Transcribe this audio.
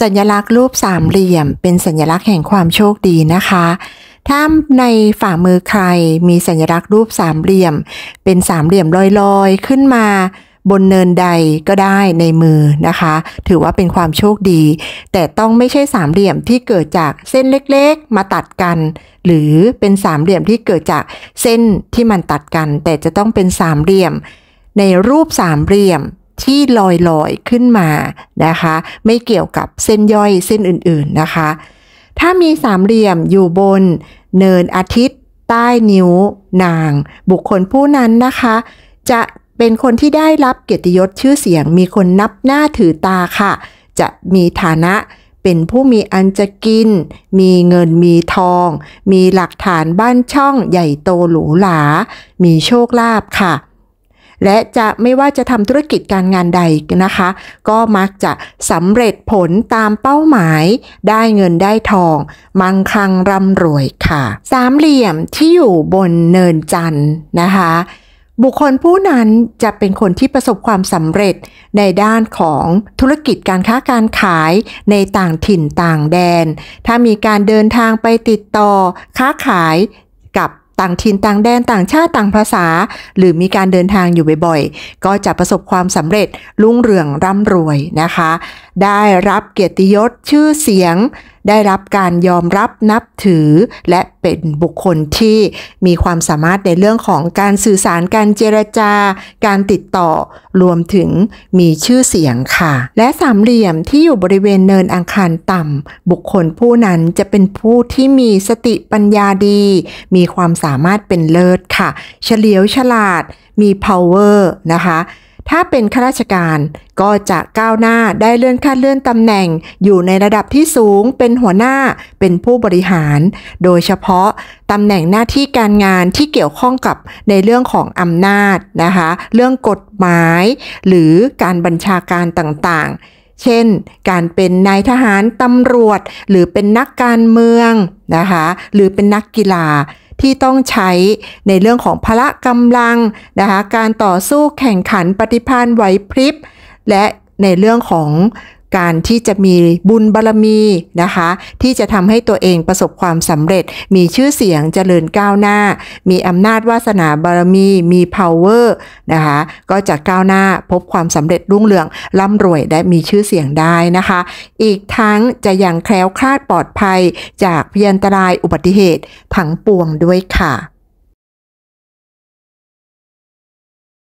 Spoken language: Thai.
สัญลักษณ์รูปสามเหลี่ยมเป็นสัญลักษณ์แห่งความโชคดีนะคะ ถ้าในฝ่ามือใครมีสัญลักษณ์รูปสามเหลี่ยม เป็นสามเหลี่ยมลอยๆขึ้นมาบนเนินใดก็ได้ในมือนะคะ ถือว่าเป็นความโชคดี แต่ต้องไม่ใช่สามเหลี่ยมที่เกิดจากเส้นเล็กๆมาตัดกัน หรือเป็นสามเหลี่ยมที่เกิดจากเส้นที่มันตัดกัน แต่จะต้องเป็นสามเหลี่ยมในรูปสามเหลี่ยมที่ลอยลอยขึ้นมานะคะ ไม่เกี่ยวกับเส้นย่อยเส้นอื่นๆนะคะ ถ้ามีสามเหลี่ยมอยู่บนเนินอาทิตย์ ใต้นิ้ว นาง บุคคลผู้นั้นนะคะ จะเป็นคนที่ได้รับเกียรติยศชื่อเสียง มีคนนับหน้าถือตาค่ะ จะมีฐานะเป็นผู้มีอันจะกิน มีเงินมีทอง มีหลักฐานบ้านช่องใหญ่โตหรูหรามีโชคลาภค่ะและจะไม่ว่าจะทำธุรกิจการงานใดนะคะ ก็มักจะสำเร็จผลตามเป้าหมายได้เงินได้ทองมังคังร่ำรวยค่ะ สามเหลี่ยมที่อยู่บนเนินจันนะคะบุคคลผู้นั้นจะเป็นคนที่ประสบความสำเร็จในด้านของธุรกิจการค้าการขายในต่างถิ่นต่างแดน ถ้ามีการเดินทางไปติดต่อค้าขายกับต่างถิ่นต่างแดนต่างชาติต่างภาษา หรือมีการเดินทางอยู่บ่อยๆ ก็จะประสบความสำเร็จ รุ่งเรืองร่ำรวยนะคะ ได้รับเกียรติยศชื่อเสียงได้รับการยอมรับนับถือและเป็นบุคคลที่มีความสามารถในเรื่องของการสื่อสารการเจรจา การติดต่อรวมถึงมีชื่อเสียงค่ะ และสามเหลี่ยมที่อยู่บริเวณเนินอังคารต่ำบุคคลผู้นั้นจะเป็นผู้ที่มีสติปัญญาดี มีความสามารถเป็นเลิศค่ะ เฉลียวฉลาดมี power นะคะถ้าเป็นข้าราชการก็จะก้าวหน้าได้เลื่อนขั้นเลื่อนตำแหน่งอยู่ในระดับที่สูงเป็นหัวหน้าเป็นผู้บริหาร โดยเฉพาะตำแหน่งหน้าที่การงานที่เกี่ยวข้องกับในเรื่องของอำนาจนะคะเรื่องกฎหมาย หรือการบัญชาการต่างๆ เช่น การเป็นนายทหารตำรวจ หรือเป็นนักการเมืองนะคะหรือเป็นนักกีฬาที่ต้องใช้ในเรื่องของพละกำลังนะคะการต่อสู้แข่งขันปฏิพันธ์ไหวพริบ และในเรื่องของการที่จะมีบุญบารรมีนะคะ ที่จะทำให้ตัวเองประสบความสำเร็จมีชื่อเสียงเจริญก้าวหน้า มีอำนาจวาสนาบารรมี มี power นะคะก็จะก้าวหน้าพบความสำเร็จรุ่งเรืองร่ำรวยและมีชื่อเสียงได้นะคะ อีกทั้งจะยังแคล้วคลาดปลอดภัย จากพยันตรายอุบัติเหตุ ผังปวงด้วยค่ะ